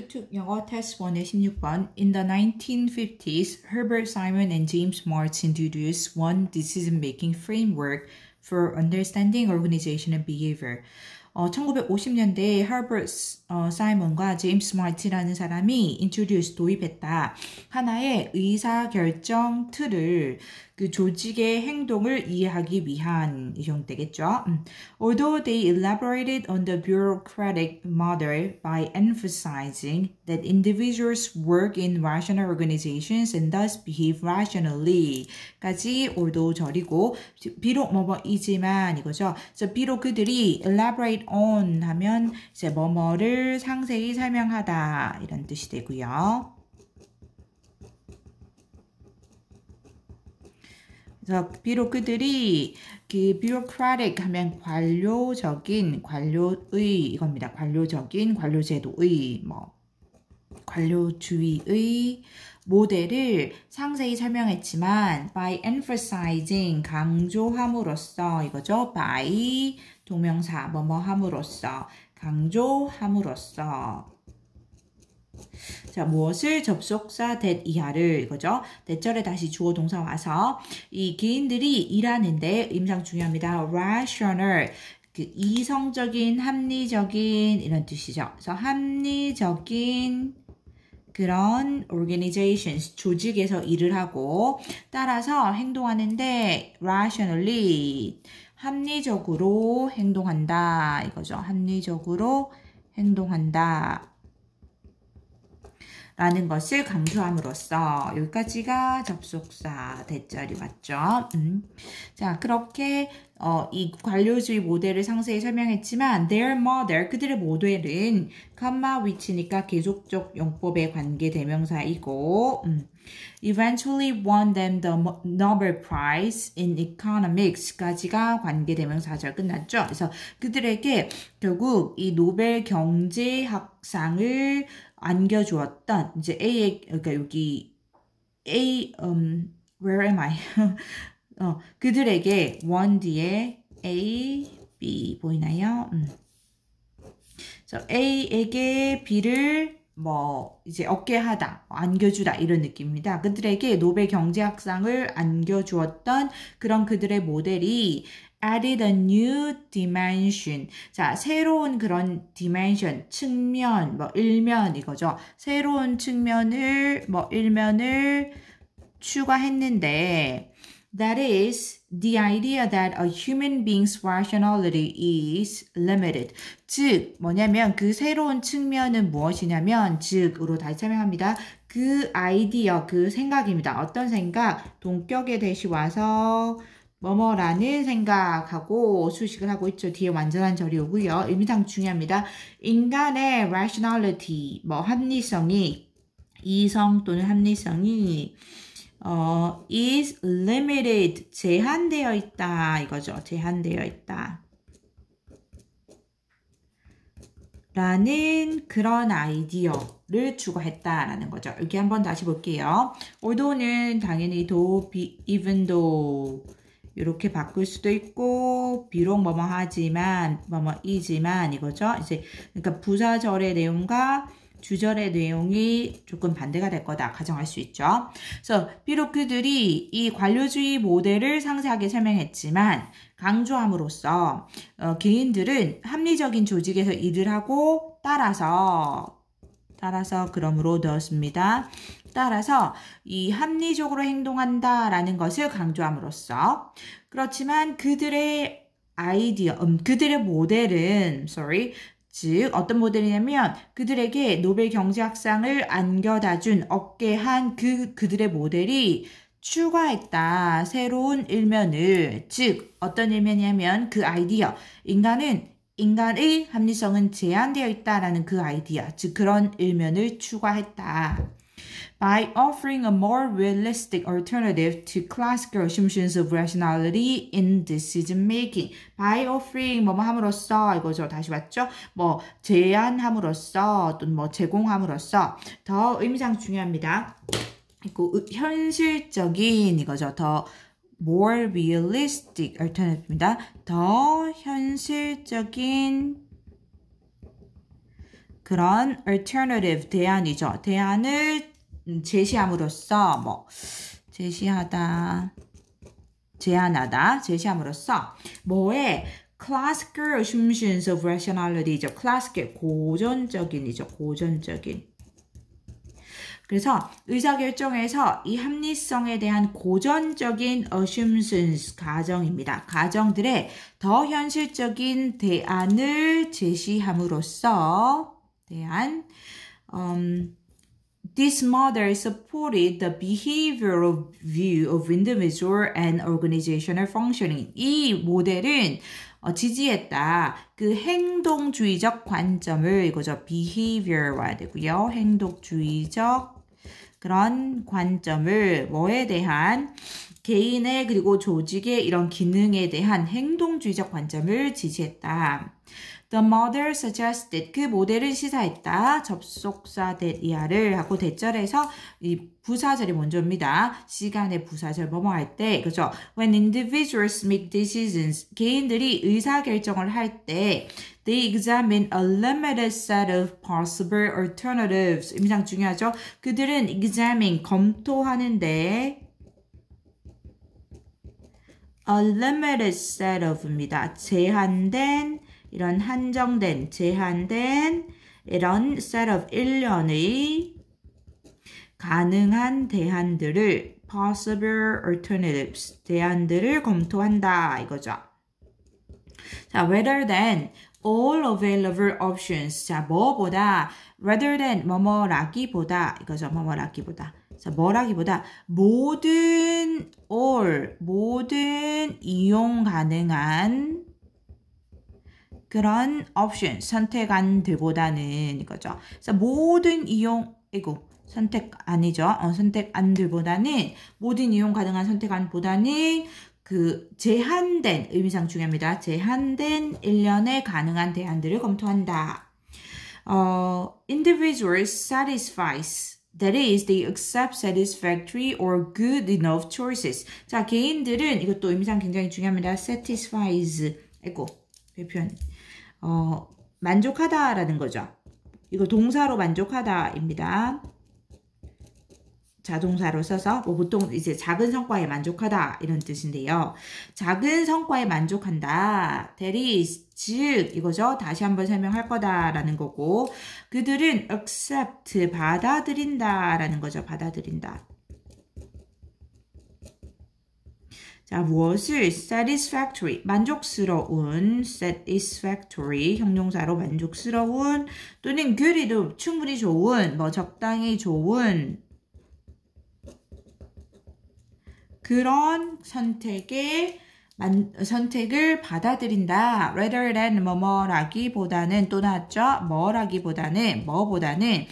수특 영어 테스트 1의 16번 In the 1950s, Herbert Simon and James March introduced one decision-making framework for understanding organization and behavior. 어, 1950년대에 Herbert 어, Simon과 James March라는 사람이 introduce 도입했다. 하나의 의사결정 틀을 그 조직의 행동을 이해하기 위한 이 정도 되겠죠. Although they elaborated on the bureaucratic model by emphasizing that individuals work in rational organizations and thus behave rationally 까지 although 절이고 비록 뭐뭐이지만 이거죠. 그래서 비록 그들이 elaborate on 하면 이제 뭐뭐를 상세히 설명하다 이런 뜻이 되고요. 그래서 비록 그들이 그 bureaucratic 하면 관료적인 관료의 이겁니다. 관료적인 관료제도의 뭐 관료주의의 모델을 상세히 설명했지만 by emphasizing 강조함으로써 이거죠. by 동명사 뭐뭐 함으로써 강조함으로써 자, 무엇을 접속사 t 이하를 이거죠. 대절에 다시 주어 동사 와서 이개인들이 일하는데 임상 중요합니다. rational 그 이성적인 합리적인 이런 뜻이죠. 그래서 합리적인 그런 organizations 조직에서 일을 하고 따라서 행동하는데 rationally 합리적으로 행동한다 이거죠. 합리적으로 행동한다. 라는 것을 강조함으로써 여기까지가 접속사 대절이 맞죠. 음. 자 그렇게 어, 이 관료주의 모델을 상세히 설명했지만 their mother 그들의 모델은 컴마 위치니까 계속적 용법에 관계 대명사이고 음. eventually won them the Nobel Prize in Economics까지가 관계 대명사절 끝났죠. 그래서 그들에게 결국 이 노벨 경제학상을 안겨주었던 이제 A의 그러니까 여기 A um where am I 어, 그들에게 원 뒤에 A B 보이나요? 음. 그래 A에게 B를 뭐 이제 어깨하다 뭐 안겨주다 이런 느낌입니다. 그들에게 노벨 경제학상을 안겨주었던 그런 그들의 모델이 added a new dimension. 자, 새로운 그런 dimension, 측면, 뭐 일면 이거죠. 새로운 측면을 뭐 일면을 추가했는데 that is the idea that a human being's rationality is limited. 즉 뭐냐면 그 새로운 측면은 무엇이냐면 즉으로 다시 설명합니다. 그 아이디어, 그 생각입니다. 어떤 생각? 동격에 대시 와서 뭐뭐라는 생각하고 수식을 하고 있죠. 뒤에 완전한 절이 오고요. 의미상 중요합니다. 인간의 rationality, 뭐 합리성이 이성 또는 합리성이 어, is limited, 제한되어 있다 이거죠. 제한되어 있다. 라는 그런 아이디어를 추구했다라는 거죠. 여기 한번 다시 볼게요. a l 는 당연히 do, even though 이렇게 바꿀 수도 있고 비록 뭐뭐 하지만 뭐뭐 이지만 이거죠. 이제 그러니까 부사절의 내용과 주절의 내용이 조금 반대가 될 거다 가정할 수 있죠. 그래서 비록 그들이 이 관료주의 모델을 상세하게 설명했지만 강조함으로써 어, 개인들은 합리적인 조직에서 일을 하고 따라서 따라서 그러므로 넣었습니다. 따라서 이 합리적으로 행동한다 라는 것을 강조함으로써 그렇지만 그들의 아이디어, 음, 그들의 모델은, sorry, 즉 어떤 모델이냐면 그들에게 노벨 경제학상을 안겨다 준 어깨한 그 그들의 모델이 추가했다 새로운 일면을 즉 어떤 일면이냐면 그 아이디어 인간은 인간의 합리성은 제한되어 있다라는 그 아이디어, 즉 그런 일면을 추구했다. By offering a more realistic alternative to classical assumptions of rationality in decision making. By offering 뭐뭐 함으로써 이거죠. 다시 봤죠? 뭐 제안함으로써 또는 뭐 제공함으로써 더 의미상 중요합니다. 그리고 현실적인 이거죠. 더 more realistic alternative입니다. 더 현실적인 그런 alternative 대안이죠. 대안을 제시함으로써 뭐 제시하다 제안하다 제시함으로써 뭐에 classical assumptions of rationality죠. classical 고전적인이죠. 고전적인 그래서 의사결정에서 이 합리성에 대한 고전적인 assumptions 가정입니다. 가정들의 더 현실적인 대안을 제시함으로써 대안 um, This model supported the behavioral view of individual and organizational functioning. 이 모델은 지지했다. 그 행동주의적 관점을 이거죠. behavior 와야 되고요. 행동주의적 그런 관점을 뭐에 대한 개인의 그리고 조직의 이런 기능에 대한 행동주의적 관점을 지지했다. The model suggested 그 모델은 시사했다. 접속사 t 이하를 하고 대절해서 이 부사절이 먼저입니다. 시간의 부사절 뭐뭐 할때 그죠? When individuals make decisions 개인들이 의사 결정을 할 때 they examine a limited set of possible alternatives 임상 중요하죠. 그들은 examine 검토하는데 a limited set of입니다. 제한된 이런 한정된 제한된 이런 set of 일련의 가능한 대안들을 possible alternatives 대안들을 검토한다 이거죠. 자, rather than all available options 자, 뭐보다 rather than 뭐뭐라기보다 이거죠. 뭐뭐라기보다 자, 뭐라기보다 모든 all, 모든 이용 가능한 그런 option, 선택안들보다는 이거죠. 그래서 모든 이용, 이고 선택 아니죠. 어, 선택안들보다는 모든 이용 가능한 선택안보다는 그 제한된 의미상 중요합니다. 제한된 일련의 가능한 대안들을 검토한다. 어, individual satisfies That is, they accept satisfactory or good enough choices. 자, 개인들은 이것도 임상 굉장히 중요합니다. satisfies. 에고, 표현. 어, 만족하다라는 거죠. 이거 동사로 만족하다입니다. 자동사로 써서 뭐 보통 이제 작은 성과에 만족하다 이런 뜻인데요. 작은 성과에 만족한다. 대리 즉 이거죠. 다시 한번 설명할 거다라는 거고 그들은 accept 받아들인다라는 거죠. 받아들인다. 자, 무엇을 satisfactory, 만족스러운, satisfactory, 형용사로 만족스러운, 또는 good이도 충분히 좋은, 뭐 적당히 좋은, 그런 선택에 만, 선택을 받아들인다. rather than 뭐뭐라기보다는 또 낫죠. 뭐라기보다는 뭐보다는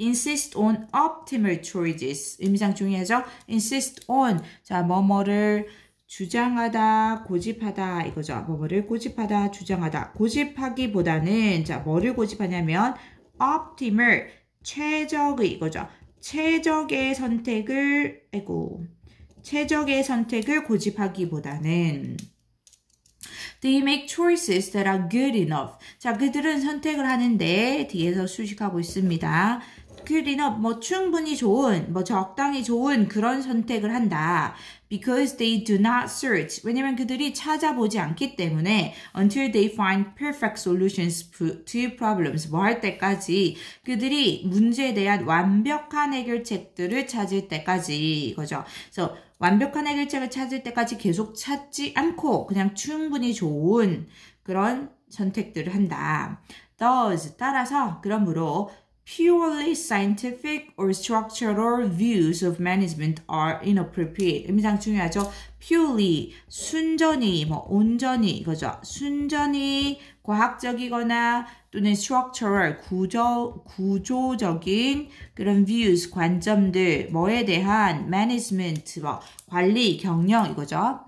insist on optimal choices. 의미상 중요하죠. insist on 자 뭐뭐를 주장하다, 고집하다 이거죠. 뭐뭐를 고집하다, 주장하다. 고집하기보다는 자 뭐를 고집하냐면 optimal 최적의 이거죠. 최적의 선택을 아고 최적의 선택을 고집하기보다는 They make choices that are good enough. 자, 그들은 선택을 하는데 뒤에서 수식하고 있습니다. 큐리너 뭐 충분히 좋은 뭐 적당히 좋은 그런 선택을 한다. Because they do not search. 왜냐면 그들이 찾아보지 않기 때문에 until they find perfect solutions to problems 뭐 할 때까지 그들이 문제에 대한 완벽한 해결책들을 찾을 때까지 그죠그래 완벽한 해결책을 찾을 때까지 계속 찾지 않고 그냥 충분히 좋은 그런 선택들을 한다. does 따라서 그러므로 purely scientific or structural views of management are inappropriate. 음상 중요하죠. purely 순전히 뭐 온전히 이거죠. 순전히 과학적이거나 또는 structural 구조 구조적인 그런 views 관점들 뭐에 대한 management 뭐 관리 경영 이거죠.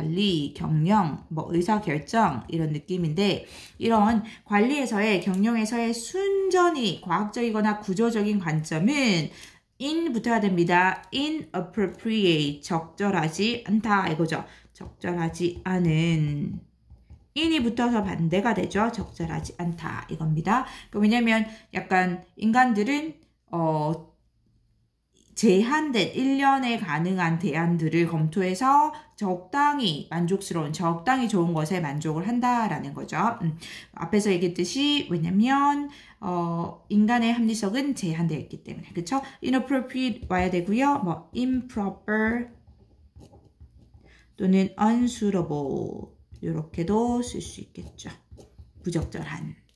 관리, 경영, 뭐 의사결정 이런 느낌인데 이런 관리에서의 경영에서의 순전히 과학적이거나 구조적인 관점은 in 붙어야 됩니다. inappropriate 적절하지 않다 이거죠. 적절하지 않은 인이 붙어서 반대가 되죠. 적절하지 않다 이겁니다. 그러니까 왜냐면 약간 인간들은 어 제한된 1년에 가능한 대안들을 검토해서 적당히 만족스러운, 적당히 좋은 것에 만족을 한다라는 거죠. 음, 앞에서 얘기했듯이 왜냐면 어, 인간의 합리성은 제한되어 있기 때문에 그쵸 inappropriate 와야 되고요. 뭐 improper 또는 unsuitable 이렇게도 쓸 수 있겠죠. 부적절한